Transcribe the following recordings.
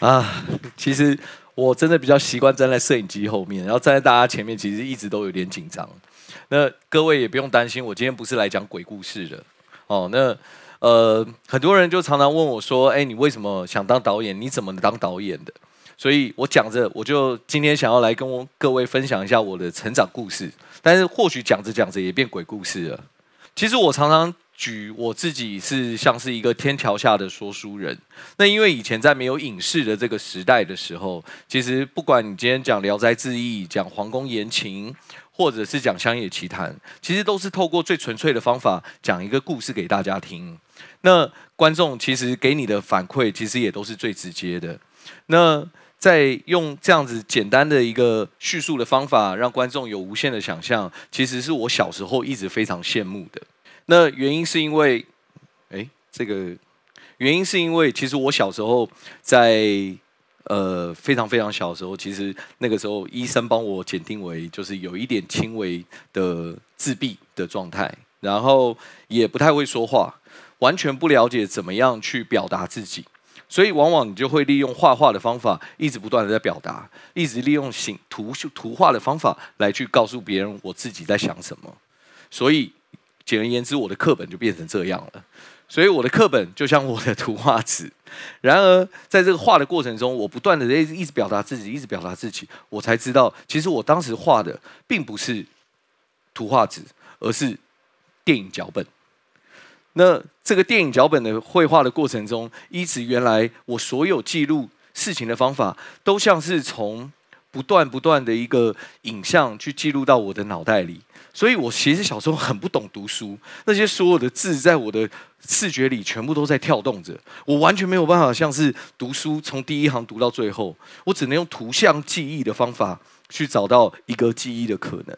啊，其实我真的比较习惯站在摄影机后面，然后站在大家前面，其实一直都有点紧张。那各位也不用担心，我今天不是来讲鬼故事的哦。那呃，很多人就常常问我说：“哎，你为什么想当导演？你怎么当导演的？”所以我讲着，我就今天想要来跟各位分享一下我的成长故事。但是或许讲着讲着也变鬼故事了。其实我常常。举我自己是像是一个天桥下的说书人。那因为以前在没有影视的这个时代的时候，其实不管你今天讲《聊斋志异》、讲皇宫言情，或者是讲《乡野奇谈》，其实都是透过最纯粹的方法讲一个故事给大家听。那观众其实给你的反馈，其实也都是最直接的。那在用这样子简单的一个叙述的方法，让观众有无限的想象，其实是我小时候一直非常羡慕的。那原因是因为，哎，这个原因是因为，其实我小时候在呃非常非常小时候，其实那个时候医生帮我鉴定为就是有一点轻微的自闭的状态，然后也不太会说话，完全不了解怎么样去表达自己，所以往往你就会利用画画的方法，一直不断的在表达，一直利用形图图画的方法来去告诉别人我自己在想什么，所以。简而言之，我的课本就变成这样了，所以我的课本就像我的图画纸。然而，在这个画的过程中，我不断的在一直表达自己，一直表达自己，我才知道，其实我当时画的并不是图画纸，而是电影脚本。那这个电影脚本的绘画的过程中，一直原来我所有记录事情的方法，都像是从不断不断的一个影像去记录到我的脑袋里。所以，我其实小时候很不懂读书，那些所有的字在我的视觉里全部都在跳动着，我完全没有办法像是读书从第一行读到最后，我只能用图像记忆的方法去找到一个记忆的可能。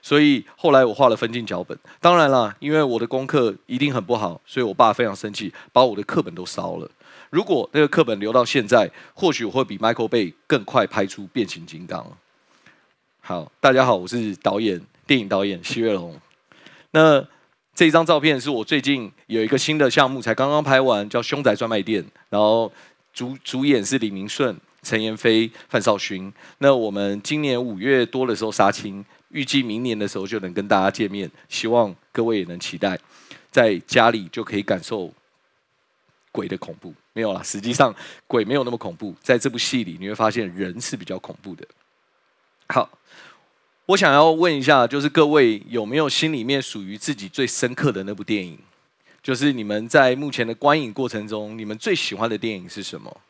所以后来我画了分镜脚本。当然啦，因为我的功课一定很不好，所以我爸非常生气，把我的课本都烧了。如果那个课本留到现在，或许我会比 Michael Bay 更快拍出变形金刚。好，大家好，我是导演。电影导演徐月龙，那这张照片是我最近有一个新的项目，才刚刚拍完，叫《凶宅专卖店》，然后主主演是李明顺、陈妍霏、范少勋。那我们今年五月多的时候杀青，预计明年的时候就能跟大家见面，希望各位也能期待，在家里就可以感受鬼的恐怖。没有了，实际上鬼没有那么恐怖，在这部戏里你会发现人是比较恐怖的。好。我想要问一下，就是各位有没有心里面属于自己最深刻的那部电影？就是你们在目前的观影过程中，你们最喜欢的电影是什么？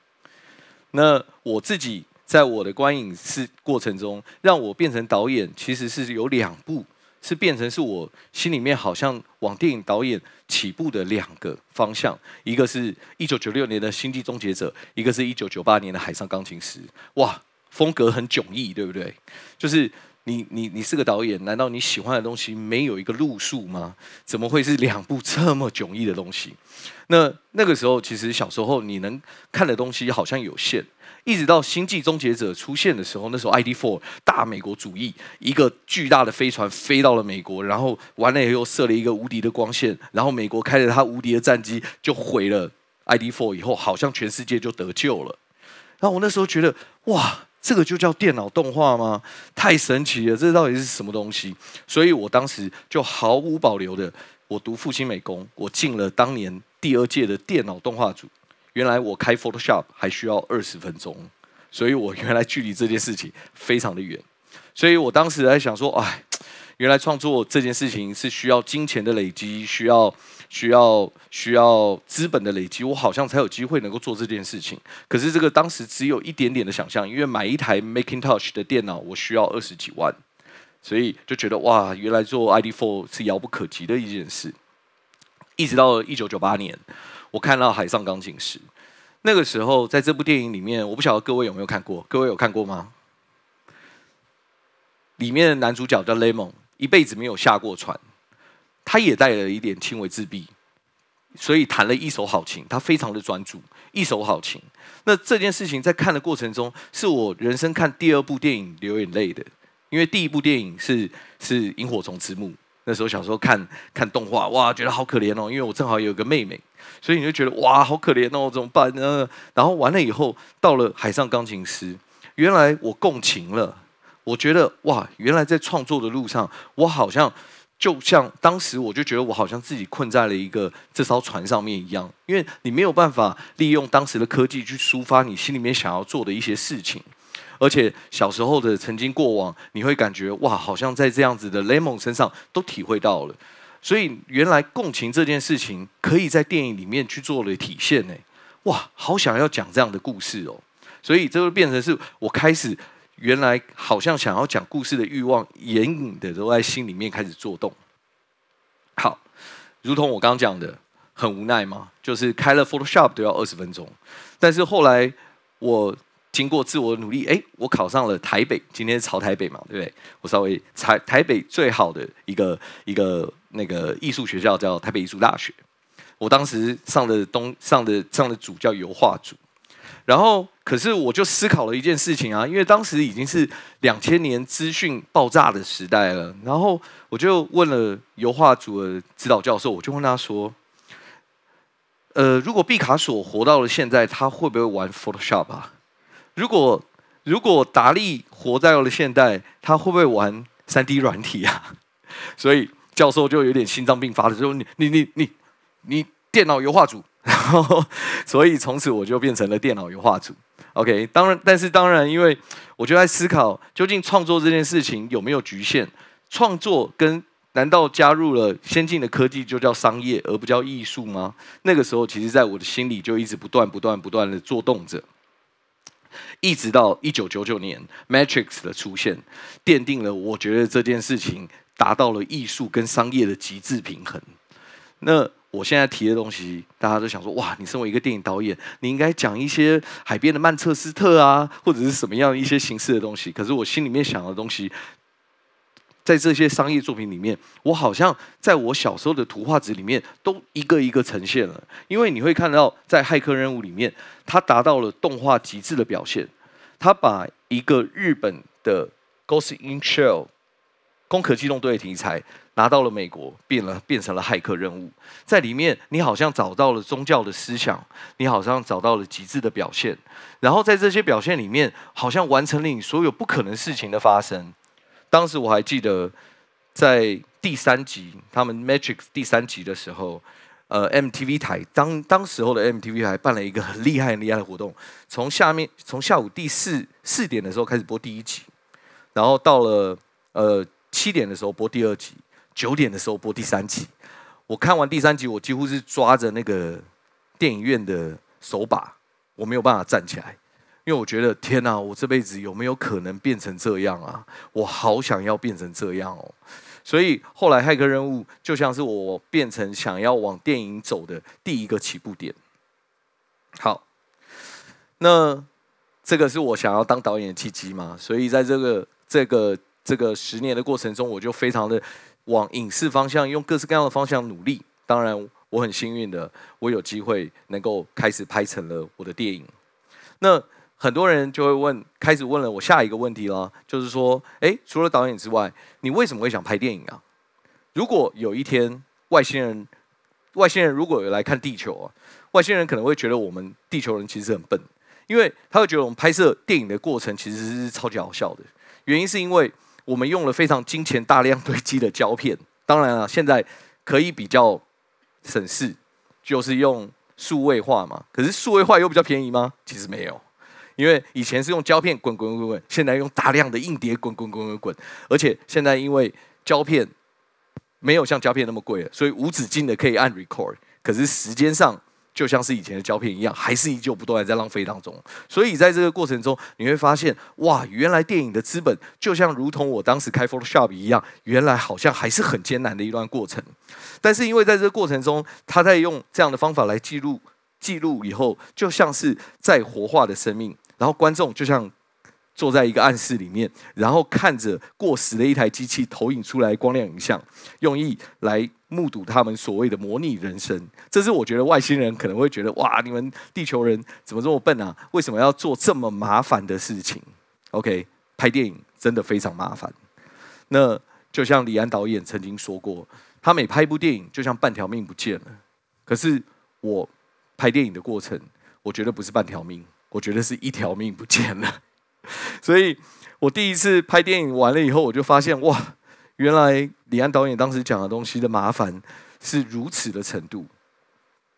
那我自己在我的观影是过程中，让我变成导演，其实是有两部，是变成是我心里面好像往电影导演起步的两个方向。一个是一九九六年的《星际终结者》，一个是一九九八年的《海上钢琴师》。哇，风格很迥异，对不对？就是。你你你是个导演？难道你喜欢的东西没有一个路数吗？怎么会是两部这么迥异的东西？那那个时候，其实小时候你能看的东西好像有限。一直到《星际终结者》出现的时候，那时候《ID Four》大美国主义，一个巨大的飞船飞到了美国，然后完了以后又射了一个无敌的光线，然后美国开着他无敌的战机就毁了《ID Four》以后，好像全世界就得救了。然后我那时候觉得，哇！这个就叫电脑动画吗？太神奇了，这到底是什么东西？所以我当时就毫无保留的，我读复兴美工，我进了当年第二届的电脑动画组。原来我开 Photoshop 还需要二十分钟，所以我原来距离这件事情非常的远。所以我当时在想说，哎。原来创作这件事情是需要金钱的累积，需要需要需要资本的累积，我好像才有机会能够做这件事情。可是这个当时只有一点点的想象，因为买一台 Macintosh 的电脑我需要二十几万，所以就觉得哇，原来做 iD four 是遥不可及的一件事。一直到一九九八年，我看到《海上钢琴师》，那个时候在这部电影里面，我不晓得各位有没有看过，各位有看过吗？里面的男主角叫 Lemon，一辈子没有下过船，他也带了一点轻微自闭，所以弹了一手好琴，他非常的专注，一手好琴。那这件事情在看的过程中，是我人生看第二部电影流眼泪的，因为第一部电影是是《萤火虫之墓》，那时候小时候看看动画，哇，觉得好可怜哦，因为我正好有个妹妹，所以你就觉得哇，好可怜哦，怎么办呢？然后完了以后，到了《海上钢琴师》，原来我共情了。我觉得哇，原来在创作的路上，我好像就像当时我就觉得我好像自己困在了一个这艘船上面一样，因为你没有办法利用当时的科技去抒发你心里面想要做的一些事情，而且小时候的曾经过往，你会感觉哇，好像在这样子的雷蒙身上都体会到了。所以原来共情这件事情可以在电影里面去做了体现呢。哇，好想要讲这样的故事哦。所以这就变成是我开始。原来好像想要讲故事的欲望，隐隐的都在心里面开始作动。好，如同我刚刚讲的，很无奈嘛，就是开了 Photoshop 都要二十分钟。但是后来我经过自我努力，哎，我考上了台北，今天是朝台北嘛，对不对？我稍微台台北最好的一个一个那个艺术学校叫台北艺术大学，我当时上的东上的上的组叫油画组，然后。可是我就思考了一件事情啊，因为当时已经是两千年资讯爆炸的时代了，然后我就问了油画组的指导教授，我就问他说：“呃，如果毕卡索活到了现在，他会不会玩 Photoshop 啊？如果如果达利活在了现代，他会不会玩三 D 软体啊？”所以教授就有点心脏病发了，就说：“你你你你你电脑油画组。”然后，所以从此我就变成了电脑油画组。OK，当然，但是当然，因为我就在思考，究竟创作这件事情有没有局限？创作跟难道加入了先进的科技就叫商业，而不叫艺术吗？那个时候，其实在我的心里就一直不断、不断、不断的做动着，一直到一九九九年《Matrix》的出现，奠定了我觉得这件事情达到了艺术跟商业的极致平衡。那我现在提的东西，大家都想说：哇，你身为一个电影导演，你应该讲一些海边的曼彻斯特啊，或者是什么样一些形式的东西。可是我心里面想的东西，在这些商业作品里面，我好像在我小时候的图画纸里面都一个一个呈现了。因为你会看到，在《骇客任务》里面，它达到了动画极致的表现，它把一个日本的《Ghost in Shell》攻壳机动队的题材。拿到了美国，变了，变成了骇客任务。在里面，你好像找到了宗教的思想，你好像找到了极致的表现。然后在这些表现里面，好像完成了你所有不可能事情的发生。当时我还记得，在第三集他们《Matrix》第三集的时候，呃，MTV 台当当时候的 MTV 台办了一个很厉害、很厉害的活动。从下面，从下午第四四点的时候开始播第一集，然后到了呃七点的时候播第二集。九点的时候播第三集，我看完第三集，我几乎是抓着那个电影院的手把，我没有办法站起来，因为我觉得天哪，我这辈子有没有可能变成这样啊？我好想要变成这样哦！所以后来骇客任务就像是我变成想要往电影走的第一个起步点。好，那这个是我想要当导演的契机嘛？所以在这个这个这个十年的过程中，我就非常的。往影视方向，用各式各样的方向努力。当然，我很幸运的，我有机会能够开始拍成了我的电影。那很多人就会问，开始问了我下一个问题了，就是说，哎，除了导演之外，你为什么会想拍电影啊？如果有一天外星人，外星人如果有来看地球啊，外星人可能会觉得我们地球人其实很笨，因为他会觉得我们拍摄电影的过程其实是超级好笑的。原因是因为。我们用了非常金钱大量堆积的胶片，当然了，现在可以比较省事，就是用数位化嘛。可是数位化又比较便宜吗？其实没有，因为以前是用胶片滚滚滚滚，现在用大量的硬碟滚滚滚滚滚，而且现在因为胶片没有像胶片那么贵了，所以无止境的可以按 record，可是时间上。就像是以前的胶片一样，还是依旧不断还在浪费当中。所以在这个过程中，你会发现，哇，原来电影的资本，就像如同我当时开 Photoshop 一样，原来好像还是很艰难的一段过程。但是因为在这个过程中，他在用这样的方法来记录，记录以后，就像是在活化的生命，然后观众就像坐在一个暗室里面，然后看着过时的一台机器投影出来光亮影像，用意来。目睹他们所谓的模拟人生，这是我觉得外星人可能会觉得哇，你们地球人怎么这么笨啊？为什么要做这么麻烦的事情？OK，拍电影真的非常麻烦。那就像李安导演曾经说过，他每拍一部电影，就像半条命不见了。可是我拍电影的过程，我觉得不是半条命，我觉得是一条命不见了。所以我第一次拍电影完了以后，我就发现哇。原来李安导演当时讲的东西的麻烦是如此的程度，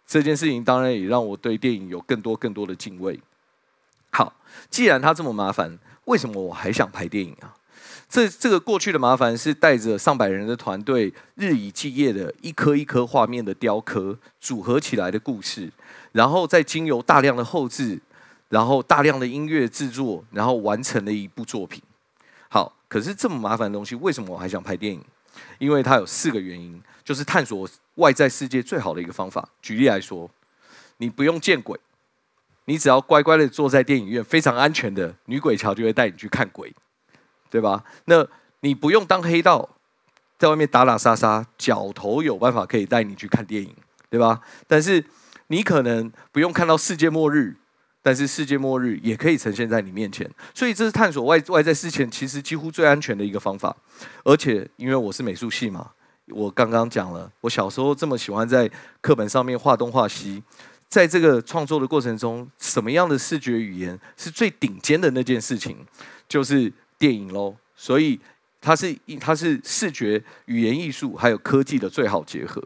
这件事情当然也让我对电影有更多更多的敬畏。好，既然他这么麻烦，为什么我还想拍电影啊？这这个过去的麻烦是带着上百人的团队，日以继夜的一颗一颗画面的雕刻，组合起来的故事，然后再经由大量的后制，然后大量的音乐制作，然后完成了一部作品。好，可是这么麻烦的东西，为什么我还想拍电影？因为它有四个原因，就是探索外在世界最好的一个方法。举例来说，你不用见鬼，你只要乖乖的坐在电影院，非常安全的女鬼桥就会带你去看鬼，对吧？那你不用当黑道，在外面打打杀杀，脚头有办法可以带你去看电影，对吧？但是你可能不用看到世界末日。但是世界末日也可以呈现在你面前，所以这是探索外外在事情其实几乎最安全的一个方法。而且因为我是美术系嘛，我刚刚讲了，我小时候这么喜欢在课本上面画东画西，在这个创作的过程中，什么样的视觉语言是最顶尖的那件事情，就是电影喽。所以它是它是视觉语言艺术还有科技的最好结合。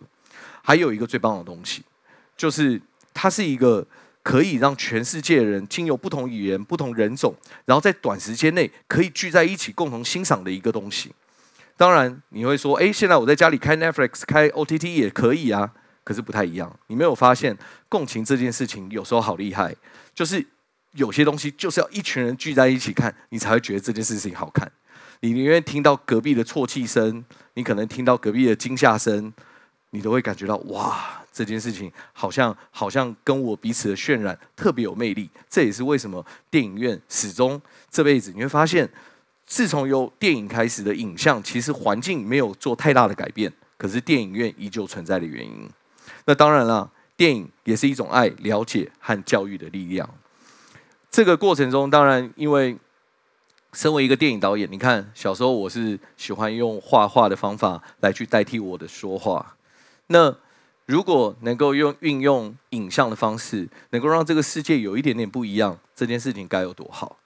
还有一个最棒的东西，就是它是一个。可以让全世界人，经由不同语言、不同人种，然后在短时间内可以聚在一起共同欣赏的一个东西。当然，你会说：“哎，现在我在家里开 Netflix、开 OTT 也可以啊。”可是不太一样。你没有发现，共情这件事情有时候好厉害，就是有些东西就是要一群人聚在一起看，你才会觉得这件事情好看。你宁愿听到隔壁的啜泣声，你可能听到隔壁的惊吓声，你都会感觉到哇。这件事情好像好像跟我彼此的渲染特别有魅力，这也是为什么电影院始终这辈子你会发现，自从有电影开始的影像，其实环境没有做太大的改变，可是电影院依旧存在的原因。那当然了，电影也是一种爱、了解和教育的力量。这个过程中，当然因为身为一个电影导演，你看小时候我是喜欢用画画的方法来去代替我的说话，那。如果能够用运用影像的方式，能够让这个世界有一点点不一样，这件事情该有多好！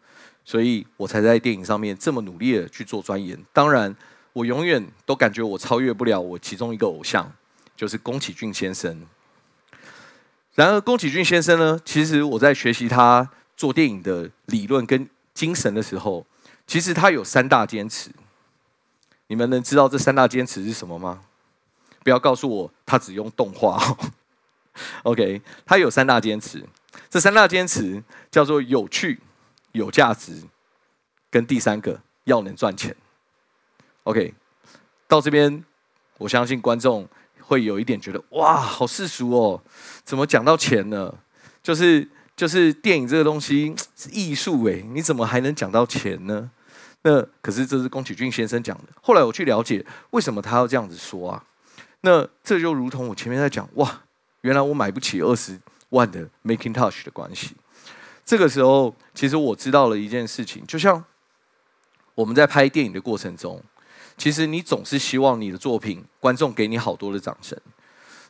所以我才在电影上面这么努力的去做钻研。当然，我永远都感觉我超越不了我其中一个偶像，就是宫崎骏先生。然而，宫崎骏先生呢，其实我在学习他做电影的理论跟精神的时候，其实他有三大坚持。你们能知道这三大坚持是什么吗？不要告诉我他只用动画。OK，他有三大坚持，这三大坚持叫做有趣、有价值，跟第三个要能赚钱。OK，到这边，我相信观众会有一点觉得哇，好世俗哦，怎么讲到钱呢？就是就是电影这个东西是艺术诶，你怎么还能讲到钱呢？那可是这是宫崎骏先生讲的。后来我去了解为什么他要这样子说啊。那这就如同我前面在讲，哇，原来我买不起二十万的 Making Touch 的关系。这个时候，其实我知道了一件事情，就像我们在拍电影的过程中，其实你总是希望你的作品观众给你好多的掌声。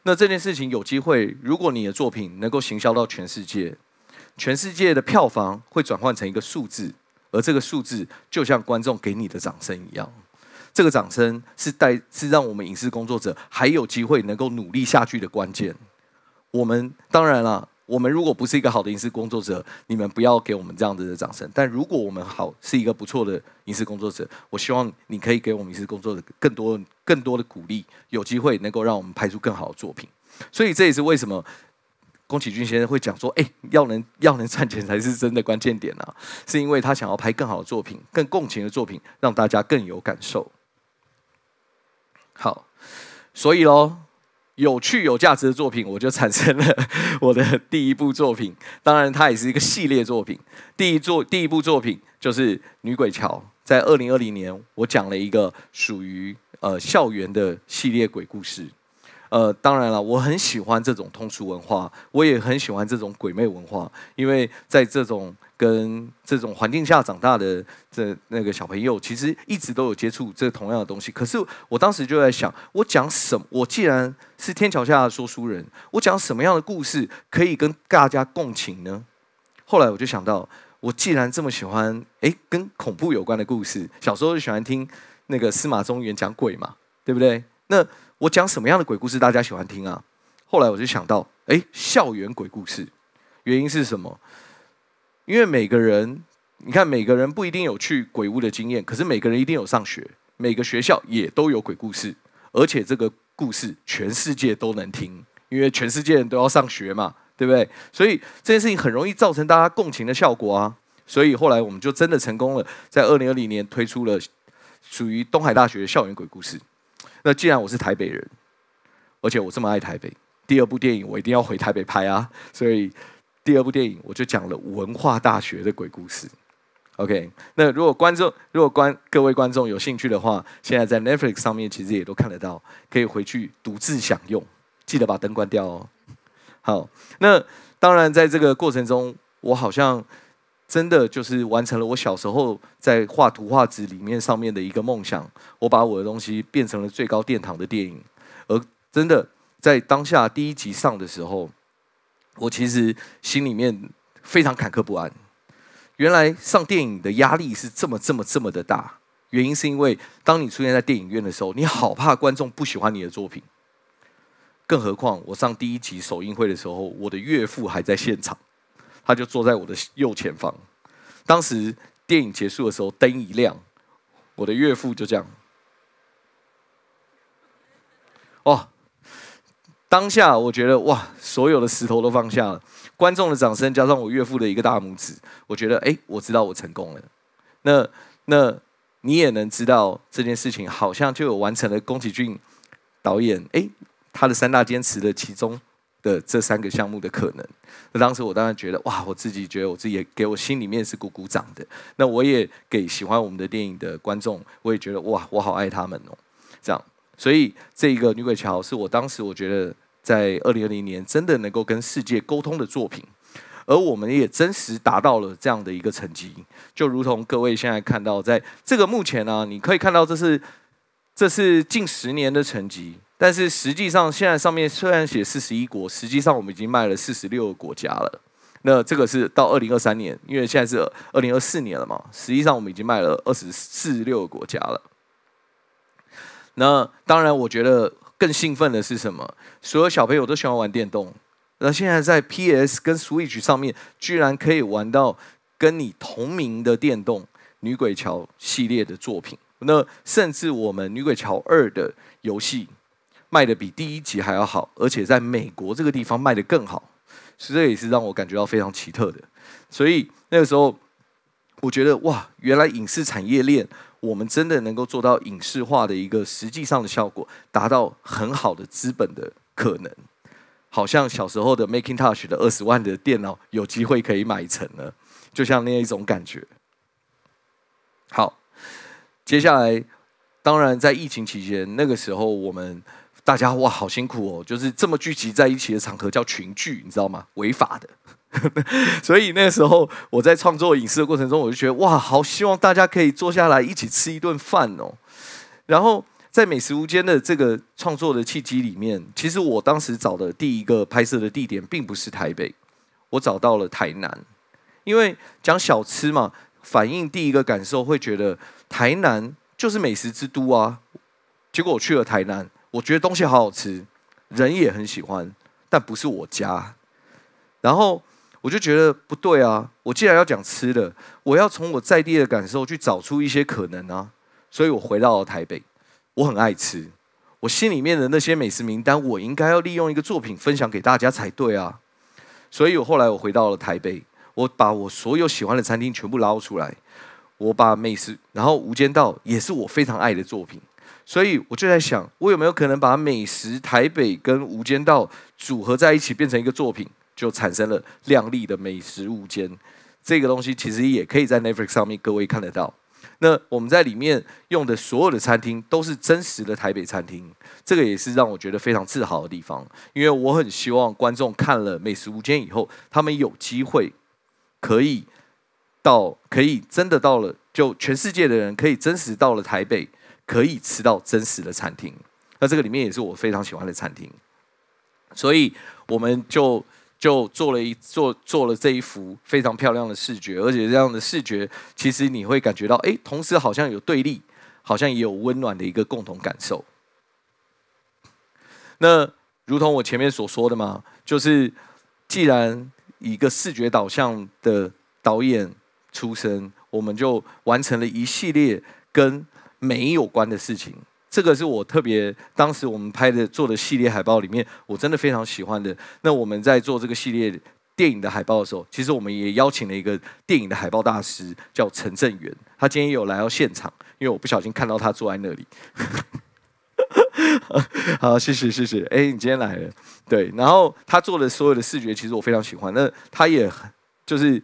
那这件事情有机会，如果你的作品能够行销到全世界，全世界的票房会转换成一个数字，而这个数字就像观众给你的掌声一样。这个掌声是带是让我们影视工作者还有机会能够努力下去的关键。我们当然了，我们如果不是一个好的影视工作者，你们不要给我们这样子的掌声。但如果我们好是一个不错的影视工作者，我希望你可以给我们影视工作者更多更多的鼓励，有机会能够让我们拍出更好的作品。所以这也是为什么宫崎骏先生会讲说：“哎，要能要能赚钱才是真的关键点啊！”是因为他想要拍更好的作品、更共情的作品，让大家更有感受。好，所以喽，有趣有价值的作品，我就产生了我的第一部作品。当然，它也是一个系列作品。第一作、第一部作品就是《女鬼桥》。在二零二零年，我讲了一个属于呃校园的系列鬼故事。呃，当然了，我很喜欢这种通俗文化，我也很喜欢这种鬼魅文化，因为在这种跟这种环境下长大的这那个小朋友，其实一直都有接触这同样的东西。可是我当时就在想，我讲什？我既然是天桥下的说书人，我讲什么样的故事可以跟大家共情呢？后来我就想到，我既然这么喜欢，哎，跟恐怖有关的故事，小时候就喜欢听那个司马中原讲鬼嘛，对不对？那我讲什么样的鬼故事大家喜欢听啊？后来我就想到，哎，校园鬼故事，原因是什么？因为每个人，你看每个人不一定有去鬼屋的经验，可是每个人一定有上学，每个学校也都有鬼故事，而且这个故事全世界都能听，因为全世界人都要上学嘛，对不对？所以这件事情很容易造成大家共情的效果啊。所以后来我们就真的成功了，在二零二零年推出了属于东海大学校园鬼故事。那既然我是台北人，而且我这么爱台北，第二部电影我一定要回台北拍啊！所以第二部电影我就讲了文化大学的鬼故事。OK，那如果观众如果观各位观众有兴趣的话，现在在 Netflix 上面其实也都看得到，可以回去独自享用，记得把灯关掉哦。好，那当然在这个过程中，我好像。真的就是完成了我小时候在画图画纸里面上面的一个梦想。我把我的东西变成了最高殿堂的电影，而真的在当下第一集上的时候，我其实心里面非常坎坷不安。原来上电影的压力是这么这么这么的大，原因是因为当你出现在电影院的时候，你好怕观众不喜欢你的作品。更何况我上第一集首映会的时候，我的岳父还在现场。他就坐在我的右前方。当时电影结束的时候，灯一亮，我的岳父就这样。哦，当下我觉得哇，所有的石头都放下了。观众的掌声加上我岳父的一个大拇指，我觉得哎，我知道我成功了。那那你也能知道这件事情，好像就有完成了宫崎骏导演哎他的三大坚持的其中。呃，这三个项目的可能，那当时我当然觉得哇，我自己觉得我自己也给我心里面是鼓鼓掌的。那我也给喜欢我们的电影的观众，我也觉得哇，我好爱他们哦，这样。所以这一个《女鬼桥》是我当时我觉得在二零二零年真的能够跟世界沟通的作品，而我们也真实达到了这样的一个成绩。就如同各位现在看到，在这个目前呢，你可以看到这是这是近十年的成绩。但是实际上，现在上面虽然写四十一国，实际上我们已经卖了四十六个国家了。那这个是到二零二三年，因为现在是二零二四年了嘛。实际上我们已经卖了二十四十六个国家了。那当然，我觉得更兴奋的是什么？所有小朋友都喜欢玩电动。那现在在 PS 跟 Switch 上面，居然可以玩到跟你同名的电动女鬼桥系列的作品。那甚至我们女鬼桥二的游戏。卖的比第一集还要好，而且在美国这个地方卖的更好，所以这也是让我感觉到非常奇特的。所以那个时候，我觉得哇，原来影视产业链我们真的能够做到影视化的一个实际上的效果，达到很好的资本的可能，好像小时候的 Making Touch 的二十万的电脑有机会可以买成了，就像那一种感觉。好，接下来，当然在疫情期间那个时候我们。大家哇，好辛苦哦！就是这么聚集在一起的场合叫群聚，你知道吗？违法的。所以那时候我在创作影视的过程中，我就觉得哇，好，希望大家可以坐下来一起吃一顿饭哦。然后在美食无间的这个创作的契机里面，其实我当时找的第一个拍摄的地点并不是台北，我找到了台南，因为讲小吃嘛，反映第一个感受会觉得台南就是美食之都啊。结果我去了台南。我觉得东西好好吃，人也很喜欢，但不是我家。然后我就觉得不对啊！我既然要讲吃的，我要从我在地的感受去找出一些可能啊！所以我回到了台北，我很爱吃，我心里面的那些美食名单，我应该要利用一个作品分享给大家才对啊！所以我后来我回到了台北，我把我所有喜欢的餐厅全部捞出来，我把美食，然后《无间道》也是我非常爱的作品。所以我就在想，我有没有可能把美食台北跟无间道组合在一起，变成一个作品，就产生了亮丽的美食无间。这个东西其实也可以在 Netflix 上面，各位看得到。那我们在里面用的所有的餐厅都是真实的台北餐厅，这个也是让我觉得非常自豪的地方。因为我很希望观众看了美食无间以后，他们有机会可以到，可以真的到了，就全世界的人可以真实到了台北。可以吃到真实的餐厅，那这个里面也是我非常喜欢的餐厅，所以我们就就做了一做做了这一幅非常漂亮的视觉，而且这样的视觉，其实你会感觉到，哎，同时好像有对立，好像也有温暖的一个共同感受。那如同我前面所说的嘛，就是既然一个视觉导向的导演出身，我们就完成了一系列跟。没有关的事情，这个是我特别当时我们拍的做的系列海报里面，我真的非常喜欢的。那我们在做这个系列电影的海报的时候，其实我们也邀请了一个电影的海报大师，叫陈振元，他今天有来到现场，因为我不小心看到他坐在那里。好，谢谢谢谢，哎，你今天来了，对。然后他做的所有的视觉，其实我非常喜欢。那他也就是。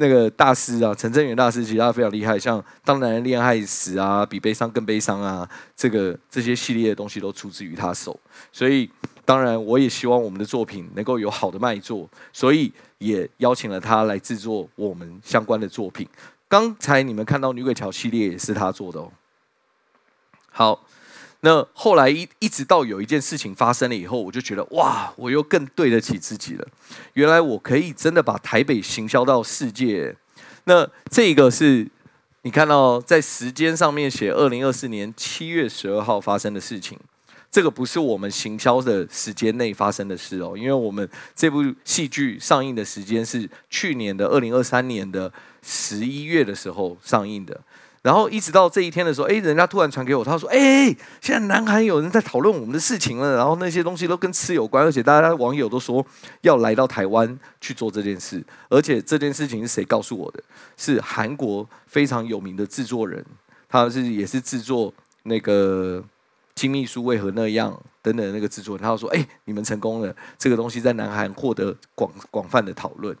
那个大师啊，陈正元大师，其他非常厉害，像《当男人恋爱时》啊，《比悲伤更悲伤》啊，这个这些系列的东西都出自于他手。所以，当然我也希望我们的作品能够有好的卖座，所以也邀请了他来制作我们相关的作品。刚才你们看到《女鬼桥》系列也是他做的哦。好。那后来一一直到有一件事情发生了以后，我就觉得哇，我又更对得起自己了。原来我可以真的把台北行销到世界。那这个是你看到在时间上面写二零二四年七月十二号发生的事情。这个不是我们行销的时间内发生的事哦，因为我们这部戏剧上映的时间是去年的二零二三年的十一月的时候上映的。然后一直到这一天的时候，哎，人家突然传给我，他说：“哎，现在南韩有人在讨论我们的事情了。”然后那些东西都跟吃有关，而且大家网友都说要来到台湾去做这件事。而且这件事情是谁告诉我的？是韩国非常有名的制作人，他是也是制作那个《金秘书为何那样》等等那个制作人。他说：“哎，你们成功了，这个东西在南韩获得广广泛的讨论。”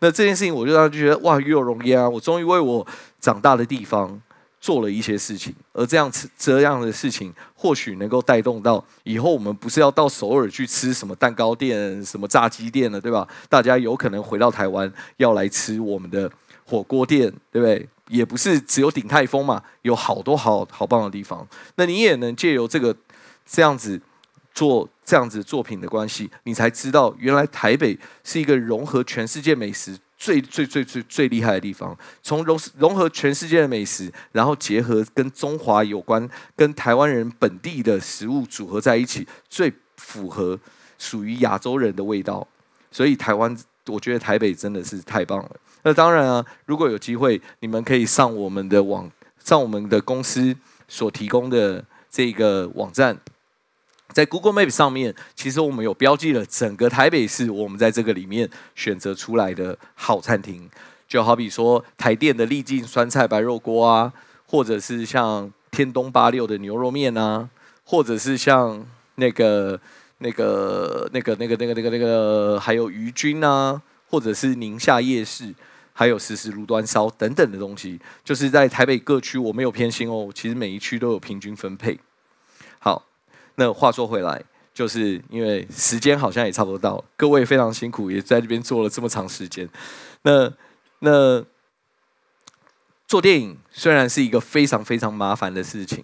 那这件事情我就让他觉得哇，又容易啊！我终于为我长大的地方。做了一些事情，而这样子这样的事情，或许能够带动到以后我们不是要到首尔去吃什么蛋糕店、什么炸鸡店了，对吧？大家有可能回到台湾要来吃我们的火锅店，对不对？也不是只有鼎泰丰嘛，有好多好好棒的地方。那你也能借由这个这样子做这样子作品的关系，你才知道原来台北是一个融合全世界美食。最最最最最厉害的地方，从融融合全世界的美食，然后结合跟中华有关、跟台湾人本地的食物组合在一起，最符合属于亚洲人的味道。所以台湾，我觉得台北真的是太棒了。那当然啊，如果有机会，你们可以上我们的网，上我们的公司所提供的这个网站。在 Google Map 上面，其实我们有标记了整个台北市。我们在这个里面选择出来的好餐厅，就好比说台电的丽劲酸菜白肉锅啊，或者是像天东八六的牛肉面啊，或者是像那个、那个、那个、那个、那个、那个、那个，还有鱼君啊，或者是宁夏夜市，还有实时炉端烧等等的东西。就是在台北各区，我没有偏心哦，其实每一区都有平均分配。那话说回来，就是因为时间好像也差不多到，各位非常辛苦，也在这边做了这么长时间。那那做电影虽然是一个非常非常麻烦的事情，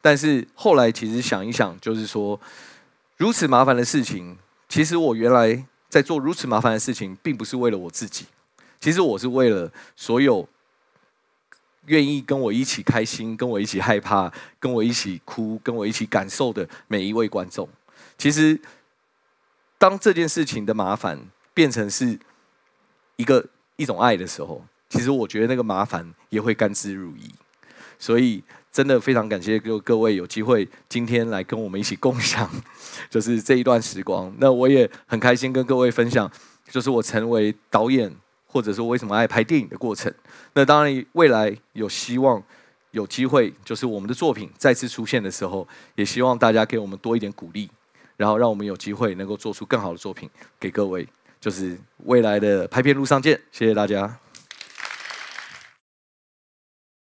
但是后来其实想一想，就是说如此麻烦的事情，其实我原来在做如此麻烦的事情，并不是为了我自己，其实我是为了所有。愿意跟我一起开心，跟我一起害怕，跟我一起哭，跟我一起感受的每一位观众，其实当这件事情的麻烦变成是一个一种爱的时候，其实我觉得那个麻烦也会甘之如饴。所以真的非常感谢，就各位有机会今天来跟我们一起共享，就是这一段时光。那我也很开心跟各位分享，就是我成为导演。或者说为什么爱拍电影的过程？那当然，未来有希望，有机会，就是我们的作品再次出现的时候，也希望大家给我们多一点鼓励，然后让我们有机会能够做出更好的作品给各位。就是未来的拍片路上见，谢谢大家。